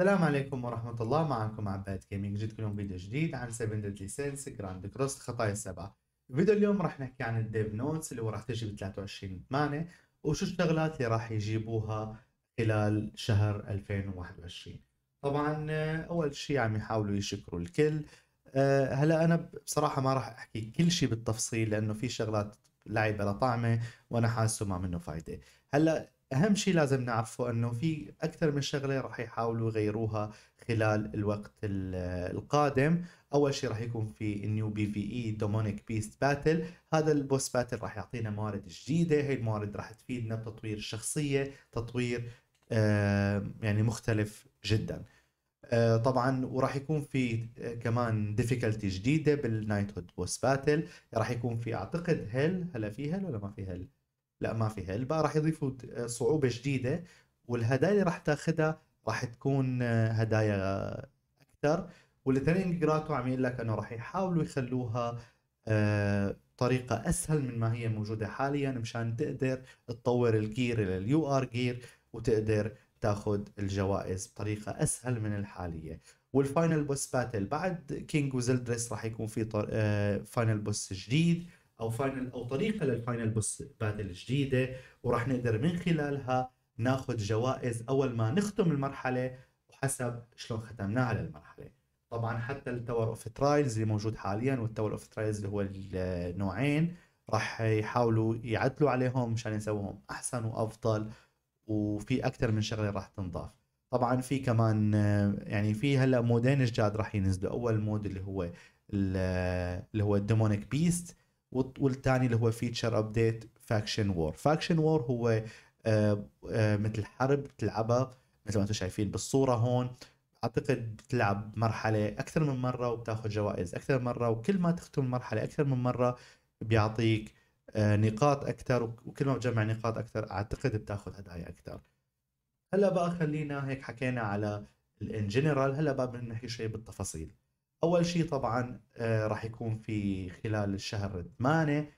السلام عليكم ورحمة الله معكم عباد جيمنج جيت لكم فيديو جديد عن 7 ديدلي سينس جراند كروس خطايا السبعة فيديو اليوم راح نحكي عن الديف نوتس اللي راح تجي ب 23 8 وشو الشغلات اللي راح يجيبوها خلال شهر 2021 طبعا آه، اول شيء عم يحاولوا يشكروا الكل آه، هلا انا بصراحه ما راح احكي كل شيء بالتفصيل لانه في شغلات لعبه لطعمه طعمه وانا حاسه ما منه فايده هلا اهم شيء لازم نعرفه انه في اكثر من شغله راح يحاولوا يغيروها خلال الوقت القادم اول شيء راح يكون في النيو بي في اي دومونيك بيست باتل هذا البوس باتل راح يعطينا موارد جديده هي الموارد راح تفيدنا بتطوير الشخصيه تطوير يعني مختلف جدا آه، طبعا وراح يكون في آه، كمان ديفيكولتي جديده بالنايت هود بوس باتل راح يكون في اعتقد هيل هلا في هيل ولا ما في هيل لا ما فيها الباء راح يضيفوا صعوبه جديده والهدايا اللي راح تاخذها راح تكون آه، هدايا اكثر والاثنين قراته عم يقول لك انه راح يحاولوا يخلوها آه، طريقة أسهل من ما هي موجودة حاليا مشان تقدر تطور الجير إلى اليو آر جير وتقدر تاخذ الجوائز بطريقة أسهل من الحالية والفاينل بوس باتل بعد كينج وزلدريس راح يكون في آه، فاينل بوس جديد او فاينل او طريقه للفاينل باتل جديده وراح نقدر من خلالها ناخذ جوائز اول ما نختم المرحله وحسب شلون ختمناها للمرحله طبعا حتى التاور اوف ترايلز اللي موجود حاليا والتاور اوف ترايلز اللي هو النوعين راح يحاولوا يعدلوا عليهم مشان يسووهم احسن وافضل وفي اكثر من شغله راح تنضاف طبعا في كمان يعني في هلا مودين جداد راح ينزلوا اول مود اللي هو اللي هو الديمونيك بيست والثاني اللي هو فيتشر ابديت فاكشن وور فاكشن وور هو آه، آه، مثل حرب بتلعبها مثل ما انتم شايفين بالصوره هون اعتقد بتلعب مرحله اكثر من مره وبتاخذ جوائز اكثر من مره وكل ما تختم المرحله اكثر من مره بيعطيك آه، نقاط اكثر وكل ما بتجمع نقاط اكثر اعتقد بتاخذ هدايا اكثر هلا بقى خلينا هيك حكينا على الان جنرال هلا بقى بنحكي شوي بالتفاصيل اول شيء طبعا آه، راح يكون في خلال الشهر 8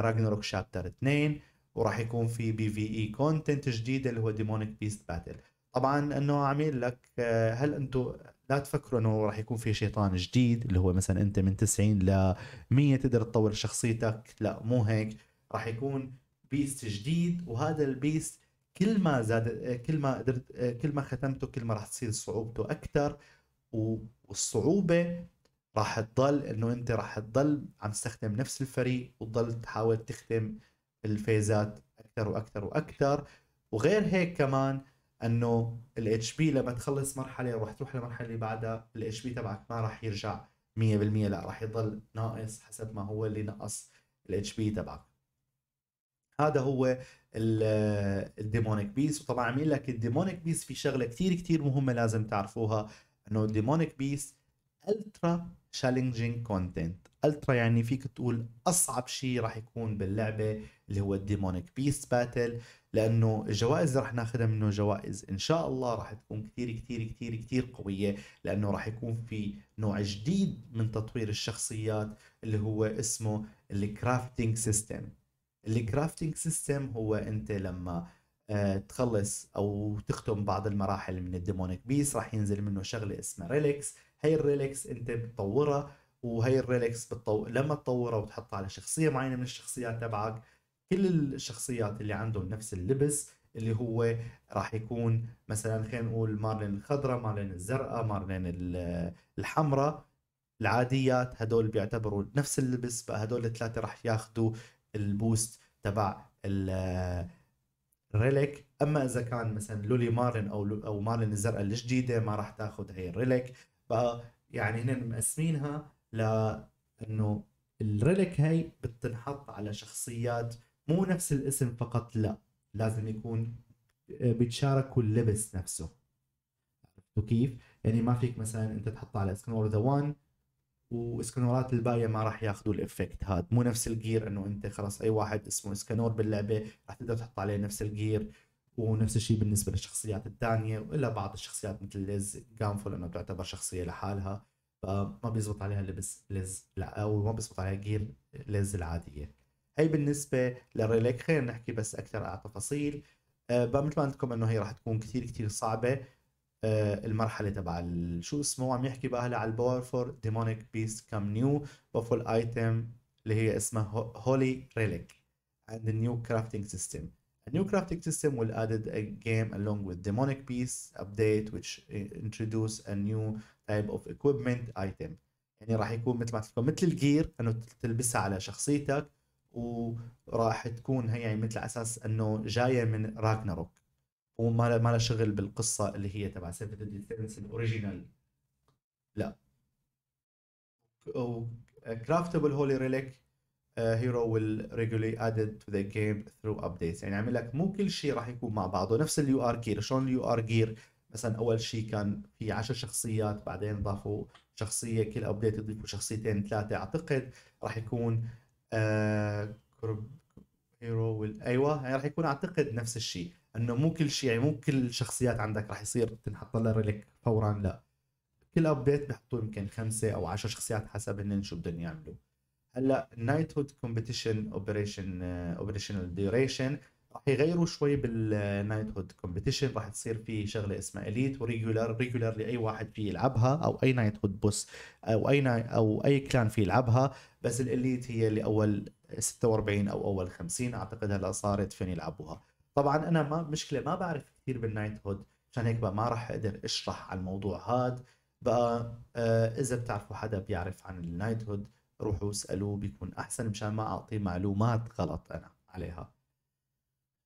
راجنروك شابتر 2 وراح يكون في بي في اي كونتنت جديده اللي هو ديمونيك بيست باتل طبعا انه عامل لك آه، هل انتم لا تفكروا انه راح يكون في شيطان جديد اللي هو مثلا انت من 90 ل 100 تقدر تطور شخصيتك لا مو هيك راح يكون بيست جديد وهذا البيست كل ما زاد آه، كل ما قدرت كل ما ختمته كل ما راح تصير صعوبته اكثر والصعوبه راح تضل انه انت راح تضل عم تستخدم نفس الفريق وتضل تحاول تختم الفيزات اكثر واكثر واكثر وغير هيك كمان انه الاتش بي لما تخلص مرحله راح تروح للمرحله اللي بعدها الاتش بي تبعك ما راح يرجع 100% لا راح يضل ناقص حسب ما هو اللي نقص الاتش بي تبعك هذا هو الديمونيك بيس وطبعا عميل لك الديمونيك بيس في شغله كثير كثير مهمه لازم تعرفوها انه ديمونيك بيس الترا تشالنجينج كونتنت الترا يعني فيك تقول اصعب شيء راح يكون باللعبه اللي هو الديمونيك بيس باتل لانه الجوائز اللي راح ناخذها منه جوائز ان شاء الله راح تكون كثير كثير كثير كثير قويه لانه راح يكون في نوع جديد من تطوير الشخصيات اللي هو اسمه الكرافتنج سيستم الكرافتنج سيستم هو انت لما آه، تخلص او تختم بعض المراحل من الديمونيك بيس راح ينزل منه شغله اسمها ريليكس هي الريليكس انت بتطورها وهي الريليكس بتطو... لما تطورها وتحطها على شخصيه معينه من الشخصيات تبعك كل الشخصيات اللي عندهم نفس اللبس اللي هو راح يكون مثلا خلينا نقول مارلين الخضراء مارلين الزرقاء مارلين الحمراء العاديات هدول بيعتبروا نفس اللبس فهدول الثلاثه راح ياخذوا البوست تبع ريليك اما اذا كان مثلا لولي مارن او او مارن الزرقاء الجديده ما راح تاخذ هي الريليك ف يعني هن مقسمينها لانه الريليك هي بتنحط على شخصيات مو نفس الاسم فقط لا لازم يكون آه، بتشاركوا اللبس نفسه عرفتوا كيف؟ يعني ما فيك مثلا انت تحطها على وور ذا وان واسكنورات الباقيه ما راح ياخذوا الافكت هذا مو نفس الجير انه انت خلاص اي واحد اسمه اسكنور باللعبه راح تقدر تحط عليه نفس الجير ونفس الشيء بالنسبه للشخصيات الثانيه والا بعض الشخصيات مثل ليز جانفو لانه تعتبر شخصيه لحالها فما بيزبط عليها لبس ليز لا او ما بيزبط عليها جير ليز العاديه هي بالنسبه للريليك خلينا نحكي بس اكثر على تفاصيل فمثل آه، ما قلت لكم انه هي راح تكون كثير كثير صعبه آه، المرحله تبع شو اسمه عم يحكي بقى هلا على الباور فور ديمونيك بيست كم نيو بوفول ايتم اللي هي اسمها هولي ريليك and نيو كرافتنج سيستم system A new crafting system will added a game along with demonic piece update which introduce a new type of equipment item يعني راح يكون مثل ما لكم مثل الجير انه تلبسها على شخصيتك وراح تكون هي يعني مثل اساس انه جايه من راجناروك وما ما له شغل بالقصه اللي هي تبع سيفن ديدلي ديستنس الاوريجينال لا او كرافتبل هولي ريليك هيرو ويل ريجولي ادد تو ذا جيم ثرو ابديتس يعني عامل لك مو كل شيء راح يكون مع بعضه نفس اليو ار جير شلون اليو ار جير مثلا اول شيء كان في 10 شخصيات بعدين ضافوا شخصيه كل ابديت يضيفوا شخصيتين ثلاثه اعتقد راح يكون آه هيرو ويل ايوه يعني راح يكون اعتقد نفس الشيء انه مو كل شيء يعني مو كل الشخصيات عندك راح يصير تنحط لها ريليك فورا لا كل ابديت بيحطوا يمكن خمسه او عشر شخصيات حسب هن شو بدهم يعملوا هلا نايت هود كومبيتيشن اوبريشن اوبريشنال ديوريشن راح يغيروا شوي بالنايت هود كومبيتيشن راح تصير في شغله اسمها اليت وريجولار ريجولار لاي واحد فيه يلعبها او اي نايت هود بوس او اي او اي كلان فيه يلعبها بس الاليت هي اللي اول 46 او اول 50 اعتقد هلا صارت فين يلعبوها طبعا انا ما مشكله ما بعرف كثير بالنايت هود عشان هيك بقى ما راح اقدر اشرح على الموضوع هاد بقى آه اذا بتعرفوا حدا بيعرف عن النايت هود روحوا اسالوه بيكون احسن مشان ما اعطيه معلومات غلط انا عليها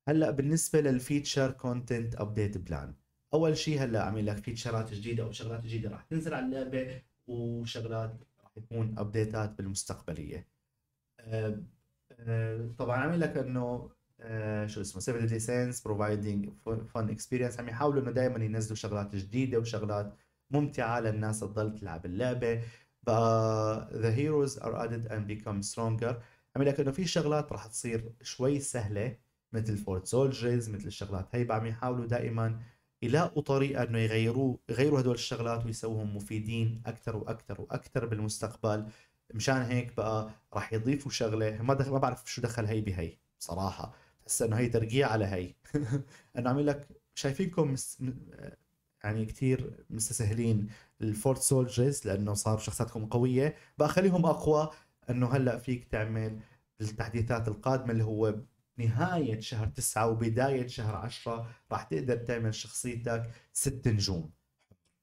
هلا بالنسبه للفيتشر كونتنت ابديت بلان اول شيء هلا عامل لك فيتشرات جديده او شغلات جديده راح تنزل على اللعبه وشغلات راح تكون ابديتات بالمستقبليه أه أه طبعا عامل لك انه آه، شو اسمه سيفل ليسنس بروفايدنج فن اكسبيرينس عم يحاولوا انه دائما ينزلوا شغلات جديده وشغلات ممتعه للناس تضل تلعب اللعبه بقى ذا هيروز ار ادد اند بيكم سترونجر عم لك انه في شغلات راح تصير شوي سهله مثل فورد سولجرز مثل الشغلات هي عم يحاولوا دائما يلاقوا طريقه انه يغيروا يغيروا هدول الشغلات ويسووهم مفيدين اكثر واكثر واكثر بالمستقبل مشان هيك بقى راح يضيفوا شغله ما دخل ما بعرف شو دخل هي بهي بصراحه هسه انه هي ترقيع على هي انه عم لك شايفينكم مس... يعني كثير مستسهلين الفورت سولجرز لانه صار شخصياتكم قويه بقى خليهم اقوى انه هلا فيك تعمل التحديثات القادمه اللي هو نهاية شهر تسعة وبداية شهر عشرة راح تقدر تعمل شخصيتك ست نجوم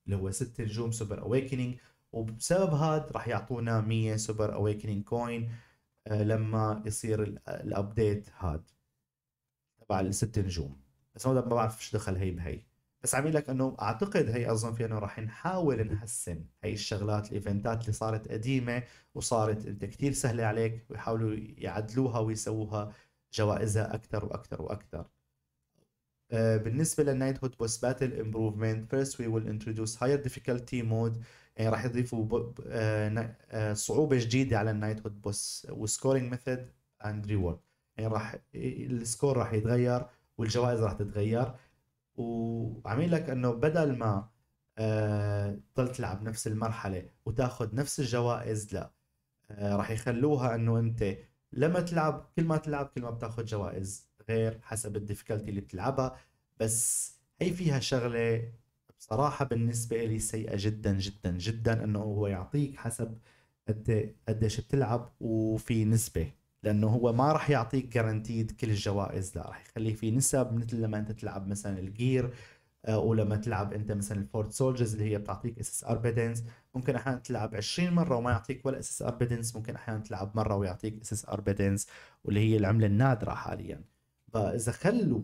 اللي هو ست نجوم سوبر اويكنينج وبسبب هذا راح يعطونا 100 سوبر اويكنينج كوين لما يصير الابديت هذا تبع الست نجوم بس ما بعرف شو دخل هي بهي بس عم لك انه اعتقد هي اظن في انه راح نحاول نحسن هي الشغلات الايفنتات اللي صارت قديمه وصارت انت كثير سهله عليك ويحاولوا يعدلوها ويسووها جوائزها اكثر واكثر واكثر Uh, آه، بالنسبة للنايت هود بوس باتل امبروفمنت فيرست وي ويل انتروديوس هاير ديفيكولتي مود يعني راح يضيفوا ب... آ... آ... آه، آه، صعوبة جديدة على النايت هود بوس وسكورينج ميثود اند ريورد يعني راح إيه السكور راح يتغير والجوائز راح تتغير وعميل لك انه بدل ما آه تضل تلعب نفس المرحله وتاخذ نفس الجوائز لا آه راح يخلوها انه انت لما تلعب كل ما تلعب كل ما بتاخذ جوائز غير حسب الديفيكولتي اللي بتلعبها بس هي فيها شغله بصراحه بالنسبه لي سيئه جدا جدا جدا انه هو يعطيك حسب قد قديش بتلعب وفي نسبه لانه هو ما راح يعطيك جرانتيد كل الجوائز لا راح يخليه في نسب مثل لما انت تلعب مثلا الجير آه، ولما تلعب انت مثلا الفورد سولجرز اللي هي بتعطيك اس اس ار بيدنس ممكن احيانا تلعب 20 مره وما يعطيك ولا اس اس ار بيدنس ممكن احيانا تلعب مره ويعطيك اس اس ار بيدنس واللي هي العمله النادره حاليا فاذا خلوا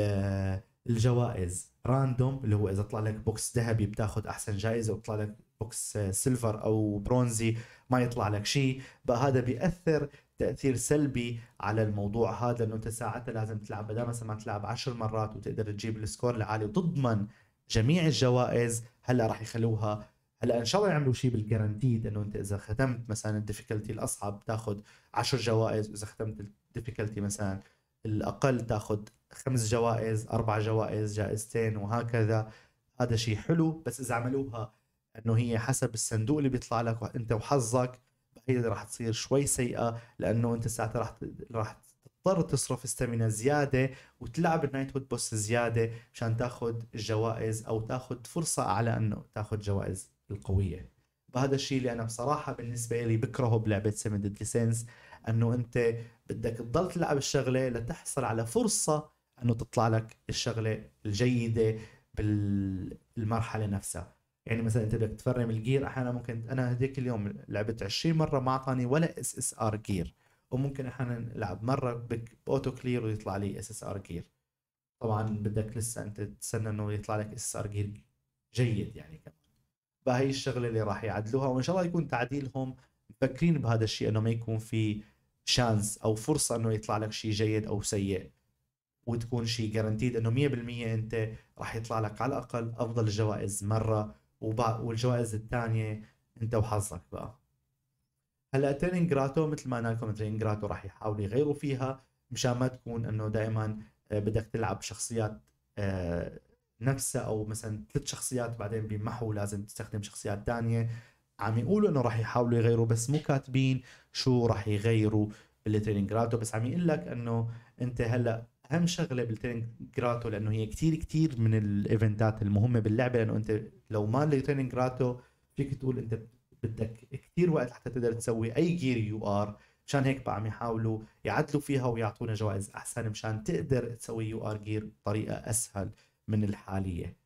آه، الجوائز راندوم اللي هو اذا طلع لك بوكس ذهبي بتاخذ احسن جائزه وطلع لك بوكس سيلفر آه، او برونزي ما يطلع لك شيء بقى هذا بياثر تاثير سلبي على الموضوع هذا لانه انت ساعتها لازم تلعب بدل مثلا ما تلعب 10 مرات وتقدر تجيب السكور العالي وتضمن جميع الجوائز هلا راح يخلوها هلا ان شاء الله يعملوا شيء بالجرانتيد انه انت اذا ختمت مثلا الديفيكولتي الاصعب تاخذ 10 جوائز واذا ختمت الديفيكولتي مثلا الاقل تاخذ خمس جوائز اربع جوائز جائزتين وهكذا هذا شيء حلو بس اذا عملوها انه هي حسب الصندوق اللي بيطلع لك انت وحظك هي اللي راح تصير شوي سيئه لانه انت ساعتها راح راح تضطر تصرف استامينا زياده وتلعب النايت وود بوس زياده مشان تاخذ الجوائز او تاخذ فرصه على انه تاخذ جوائز القويه وهذا الشيء اللي انا بصراحه بالنسبه لي بكرهه بلعبه سيفن ليسنس انه انت بدك تضل تلعب الشغله لتحصل على فرصه انه تطلع لك الشغله الجيده بالمرحله نفسها يعني مثلا انت بدك تفرم الجير احيانا ممكن انا هذيك اليوم لعبت 20 مره ما اعطاني ولا اس اس ار جير وممكن احيانا العب مره باوتو كلير ويطلع لي اس اس ار جير طبعا بدك لسه انت تستنى انه يطلع لك اس اس ار جير جيد يعني كمان فهي الشغله اللي راح يعدلوها وان شاء الله يكون تعديلهم مفكرين بهذا الشيء انه ما يكون في شانس او فرصه انه يطلع لك شيء جيد او سيء وتكون شيء جارانتيد انه 100% انت راح يطلع لك على الاقل افضل جوائز مره والجوائز الثانيه انت وحظك بقى هلا ترينجراتو مثل ما قلنا لكم ترينجراتو راح يحاولوا يغيروا فيها مشان ما تكون انه دائما آه، بدك تلعب شخصيات آه، نفسها او مثلا ثلاث شخصيات بعدين بيمحوا لازم تستخدم شخصيات ثانيه عم يقولوا انه راح يحاولوا يغيروا بس مو كاتبين شو راح يغيروا بالترينينج بس عم يقول لك انه انت هلا اهم شغله بالتريننج جراتو لانه هي كثير كثير من الايفنتات المهمه باللعبه لانه انت لو ما التريننج جراتو فيك تقول انت بدك كثير وقت لحتى تقدر تسوي اي جير يو ار مشان هيك بقى عم يحاولوا يعدلوا فيها ويعطونا جوائز احسن مشان تقدر تسوي يو ار جير بطريقه اسهل من الحاليه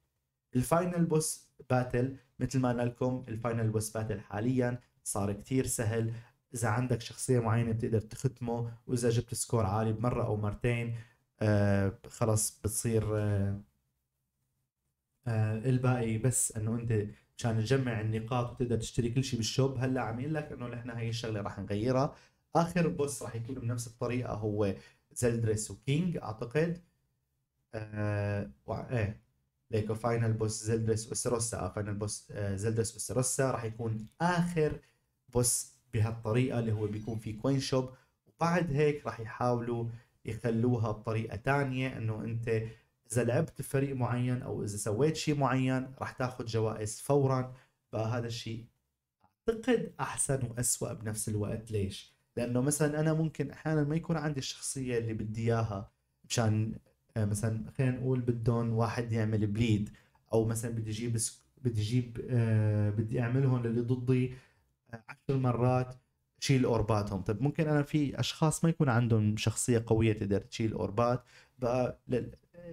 الفاينل بوس باتل مثل ما قلنا لكم الفاينل بوس باتل حاليا صار كثير سهل اذا عندك شخصيه معينه بتقدر تختمه واذا جبت سكور عالي بمره او مرتين آه، خلاص بتصير آه، آه، الباقي بس انه انت كان تجمع النقاط وتقدر تشتري كل شيء بالشوب هلا عم يقول لك انه نحن هي الشغله راح نغيرها اخر بوس راح يكون بنفس الطريقه هو زلدريس وكينج اعتقد آه ايه ليكو فاينل بوس زلدريس وسروسا فاينل بوس آه زلدريس وسروسا راح يكون اخر بوس بهالطريقه اللي هو بيكون في كوين شوب وبعد هيك راح يحاولوا آه يخلوها بطريقه ثانيه انه انت اذا لعبت بفريق معين او اذا سويت شيء معين راح تاخذ جوائز فورا فهذا الشيء اعتقد احسن واسوأ بنفس الوقت ليش؟ لانه مثلا انا ممكن احيانا ما يكون عندي الشخصيه اللي بدي اياها مشان آه، مثلا خلينا نقول بدهم واحد يعمل بليد او مثلا بدي اجيب بدي اجيب آه، بدي اعملهم للي ضدي آه، عشر مرات تشيل اورباتهم طب ممكن انا في اشخاص ما يكون عندهم شخصيه قويه تقدر تشيل اوربات بقى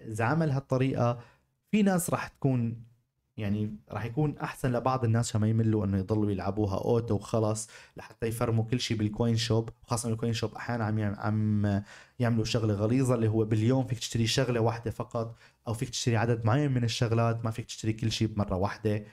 اذا عمل هالطريقه في ناس راح تكون يعني راح يكون احسن لبعض الناس عشان ما يملوا انه يضلوا يلعبوها اوتو وخلص لحتى يفرموا كل شيء بالكوين شوب وخاصه الكوين شوب احيانا عم عم يعملوا شغله غليظه اللي هو باليوم فيك تشتري شغله واحده فقط او فيك تشتري عدد معين من الشغلات ما فيك تشتري كل شيء بمره واحده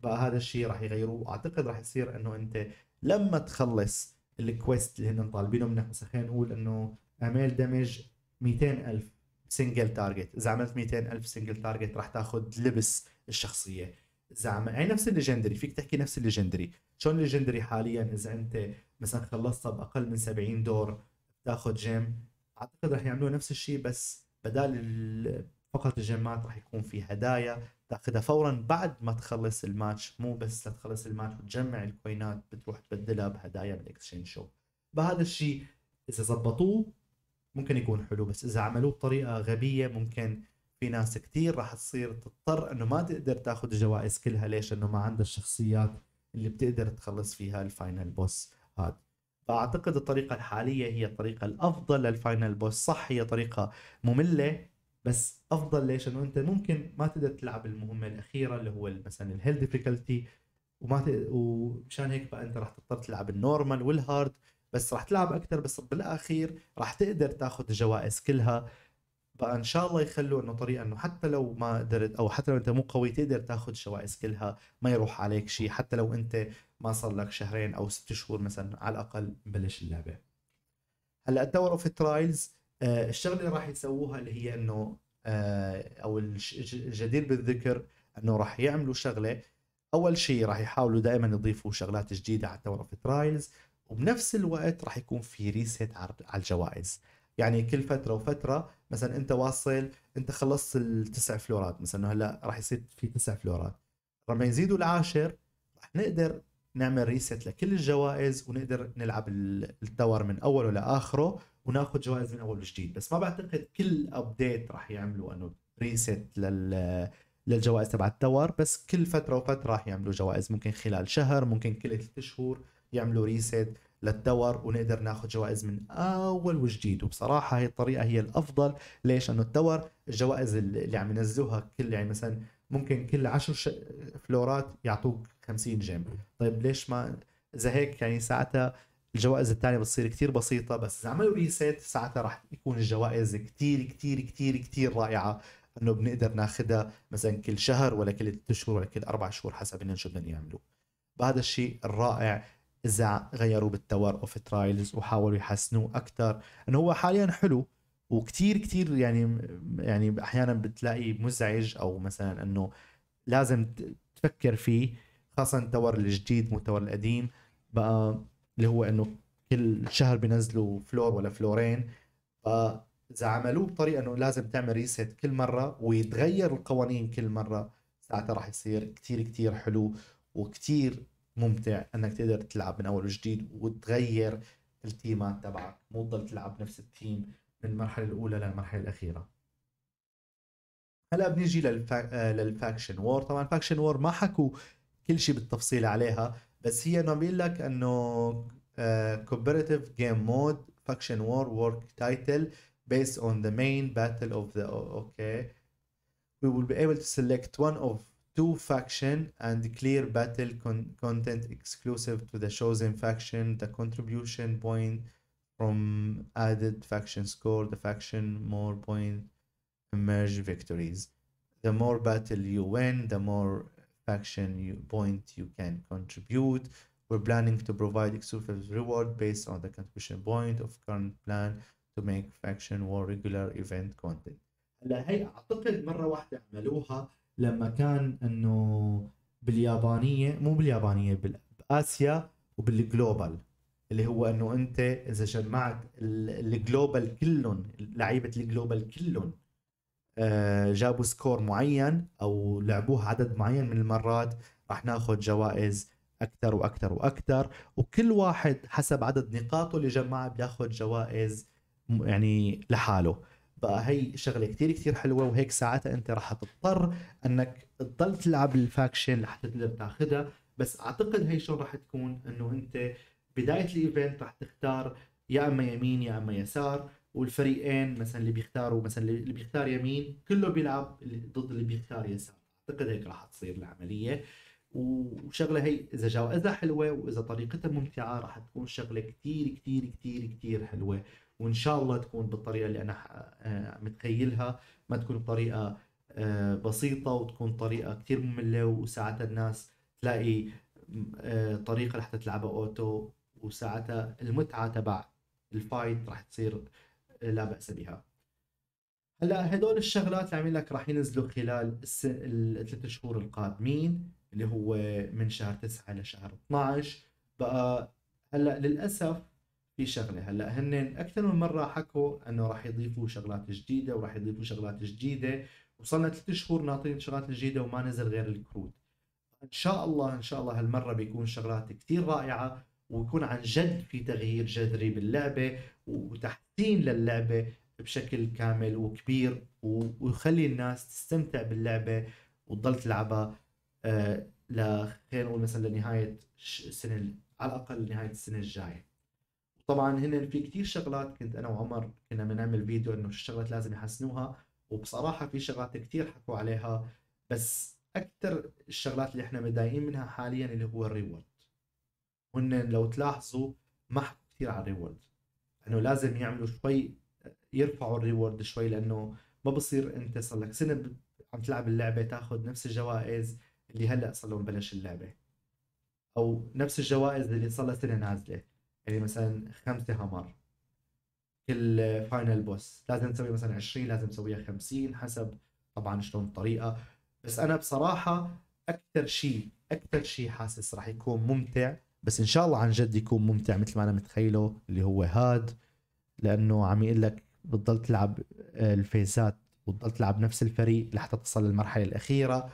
بقى هذا الشيء راح يغيروه اعتقد راح يصير انه انت لما تخلص الكويست اللي هن طالبينه منك مثلا خلينا نقول انه اعمل دمج 200000 سنجل تارجت اذا عملت 200000 سنجل تارجت راح تاخذ لبس الشخصيه اذا عم... يعني نفس الليجندري فيك تحكي نفس الليجندري شلون الليجندري حاليا اذا انت مثلا خلصتها باقل من 70 دور تاخذ جيم اعتقد راح يعملوا نفس الشيء بس بدال فقط الجيمات راح يكون في هدايا تاخذها فورا بعد ما تخلص الماتش مو بس تخلص الماتش وتجمع الكوينات بتروح تبدلها بهدايا بالاكسشين شو فهذا الشيء اذا ظبطوه ممكن يكون حلو بس اذا عملوه بطريقه غبيه ممكن في ناس كثير راح تصير تضطر انه ما تقدر تاخذ الجوائز كلها ليش انه ما عندها الشخصيات اللي بتقدر تخلص فيها الفاينل بوس هذا فاعتقد الطريقه الحاليه هي الطريقه الافضل للفاينل بوس صح هي طريقه ممله بس افضل ليش؟ انه انت ممكن ما تقدر تلعب المهمه الاخيره اللي هو مثلا الهيل ديفيكولتي وما ت... ومشان هيك بقى انت راح تضطر تلعب النورمال والهارد بس راح تلعب اكثر بس بالاخير راح تقدر تاخذ الجوائز كلها بقى ان شاء الله يخلوا انه طريقه انه حتى لو ما قدرت او حتى لو انت مو قوي تقدر تاخذ الجوائز كلها ما يروح عليك شيء حتى لو انت ما صار لك شهرين او ست شهور مثلا على الاقل بلش اللعبه هلا الدور اوف ترايلز آه، الشغله اللي راح يسووها اللي هي انه آه، او الجدير بالذكر انه راح يعملوا شغله اول شيء راح يحاولوا دائما يضيفوا شغلات جديده على التاور اوف ترايلز وبنفس الوقت راح يكون في ريسيت على الجوائز يعني كل فتره وفتره مثلا انت واصل انت خلصت التسع فلورات مثلا هلا راح يصير في تسع فلورات لما يزيدوا العاشر راح نقدر نعمل ريست لكل الجوائز ونقدر نلعب التور من اوله لاخره وناخذ جوائز من اول وجديد بس ما بعتقد كل ابديت راح يعملوا انه ريست لل للجوائز تبع التور بس كل فتره وفتره راح يعملوا جوائز ممكن خلال شهر ممكن كل ثلاث شهور يعملوا ريست للتور ونقدر ناخذ جوائز من اول وجديد وبصراحه هي الطريقه هي الافضل ليش انه التور الجوائز اللي عم ينزلوها كل يعني مثلا ممكن كل 10 ش... فلورات يعطوك 50 جيم طيب ليش ما اذا هيك يعني ساعتها الجوائز الثانيه بتصير كثير بسيطه بس اذا عملوا ريسيت ساعتها راح يكون الجوائز كثير كثير كثير كثير رائعه انه بنقدر ناخذها مثلا كل شهر ولا كل ثلاث شهور ولا كل اربع شهور حسب انهم شو بدهم يعملوا. بهذا الشيء الرائع اذا غيروا بالتور اوف ترايلز وحاولوا يحسنوه اكثر انه هو حاليا حلو وكثير كثير يعني يعني احيانا بتلاقي مزعج او مثلا انه لازم تفكر فيه خاصه التور الجديد مو التور القديم بقى اللي هو انه كل شهر بينزلوا فلور ولا فلورين فاذا عملوه بطريقه انه لازم تعمل ريسيت كل مره ويتغير القوانين كل مره ساعتها راح يصير كتير كتير حلو وكتير ممتع انك تقدر تلعب من اول وجديد وتغير التيمات تبعك مو تضل تلعب نفس التيم من المرحله الاولى للمرحله الاخيره هلا بنيجي للفا... آه، للفاكشن وور طبعا فاكشن وور ما حكوا كل شيء بالتفصيل عليها بس هي انه بيقول لك انه cooperative جيم مود فاكشن وور work تايتل based on the main battle of the okay we will be able to select one of two faction and clear battle con content exclusive to the chosen faction the contribution point from added faction score the faction more point emerge victories the more battle you win the more faction you, point you can contribute. We're planning to provide exclusive reward based on the contribution point of current plan to make faction war regular event content. هلا هي اعتقد مره واحده عملوها لما كان انه باليابانيه مو باليابانيه باسيا وبالجلوبال اللي هو انه انت اذا جمعت الجلوبال كلهم لعيبه الجلوبال كلهم آه، جابوا سكور معين او لعبوها عدد معين من المرات راح ناخذ جوائز اكثر واكثر واكثر وكل واحد حسب عدد نقاطه اللي جمعها بياخذ جوائز يعني لحاله بقى هي شغله كثير كثير حلوه وهيك ساعتها انت راح تضطر انك تضل تلعب الفاكشن لحتى تقدر تاخذها بس اعتقد هي شلون راح تكون انه انت بدايه الايفنت راح تختار يا اما يمين يا اما يسار والفريقين مثلا اللي بيختاروا مثلا اللي بيختار يمين كله بيلعب ضد اللي بيختار يسار اعتقد هيك راح تصير العمليه وشغله هي اذا جوائزها حلوه واذا طريقتها ممتعه راح تكون شغله كثير كثير كثير كثير حلوه وان شاء الله تكون بالطريقه اللي انا آه، متخيلها ما تكون بطريقه آه، بسيطه وتكون طريقه كثير ممله وساعتها الناس تلاقي آه، طريقه رح تلعبها اوتو وساعتها المتعه تبع الفايت راح تصير لا باس بها هلا هدول الشغلات اللي عامل لك راح ينزلوا خلال الثلاث شهور القادمين اللي هو من شهر 9 لشهر 12 بقى هلا للاسف في شغله هلا هن اكثر من مره حكوا انه راح يضيفوا شغلات جديده وراح يضيفوا شغلات جديده وصلنا ثلاث شهور ناطرين شغلات جديده وما نزل غير الكروت ان شاء الله ان شاء الله هالمره بيكون شغلات كثير رائعه ويكون عن جد في تغيير جذري باللعبه وتحسين للعبه بشكل كامل وكبير ويخلي الناس تستمتع باللعبه وتضل تلعبها آه ل خلينا نقول مثلا لنهايه السنه على الاقل نهايه السنه الجايه. طبعا هن في كثير شغلات كنت انا وعمر كنا بنعمل فيديو انه الشغلات لازم يحسنوها وبصراحه في شغلات كثير حكوا عليها بس اكثر الشغلات اللي احنا متضايقين منها حاليا اللي هو الريورد هن لو تلاحظوا ما حكوا كثير على الريورد انه لازم يعملوا شوي يرفعوا الريورد شوي لانه ما بصير انت صار لك سنه عم تلعب اللعبه تاخذ نفس الجوائز اللي هلا صار لهم بلش اللعبه او نفس الجوائز اللي صار لها سنه نازله يعني مثلا خمسه هامر كل فاينل بوس لازم تسوي مثلا 20 لازم تسويها 50 حسب طبعا شلون الطريقه بس انا بصراحه اكثر شيء اكثر شيء حاسس راح يكون ممتع بس ان شاء الله عن جد يكون ممتع مثل ما انا متخيله اللي هو هاد لانه عم يقول لك بتضل تلعب آه، الفيزات وتضل تلعب نفس الفريق لحتى تصل للمرحله الاخيره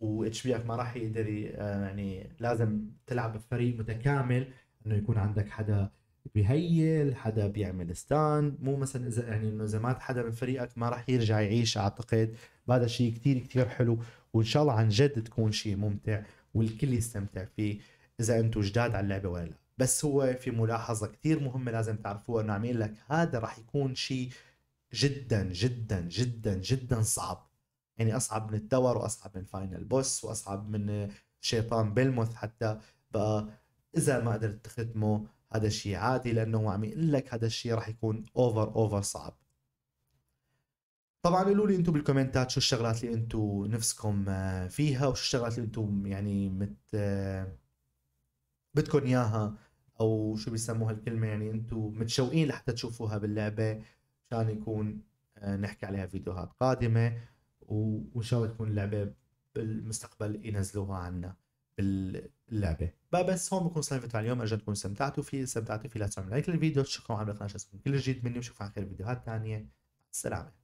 واتش بيك ما راح يقدر آه، يعني لازم تلعب بفريق متكامل انه يكون عندك حدا بيهيل حدا بيعمل ستاند مو مثلا اذا يعني انه اذا مات حدا من فريقك ما راح يرجع يعيش اعتقد هذا شيء كثير كثير حلو وان شاء الله عن جد تكون شيء ممتع والكل يستمتع فيه اذا انتم جداد على اللعبه ولا لا بس هو في ملاحظه كثير مهمه لازم تعرفوها انه عم لك هذا راح يكون شيء جدا جدا جدا جدا صعب يعني اصعب من التور واصعب من فاينل بوس واصعب من شيطان بلموث حتى بقى اذا ما قدرت تختمه هذا الشيء عادي لانه هو عم يقول لك هذا الشيء راح يكون اوفر اوفر صعب طبعا قولوا لي انتم بالكومنتات شو الشغلات اللي انتم نفسكم آه، فيها وشو الشغلات اللي انتم يعني مت آه، بدكم اياها او شو بيسموها الكلمه يعني انتم متشوقين لحتى تشوفوها باللعبه مشان يكون آه، نحكي عليها فيديوهات قادمه وان شاء الله تكون اللعبه بالمستقبل ينزلوها عنا باللعبه بس هون بكون سلايف تبع اليوم ارجو تكونوا استمتعتوا فيه استمتعتوا فيه لا تنسوا لايك للفيديو تشكروا على القناه كل جديد مني وشوفوا على خير فيديوهات ثانيه السلامه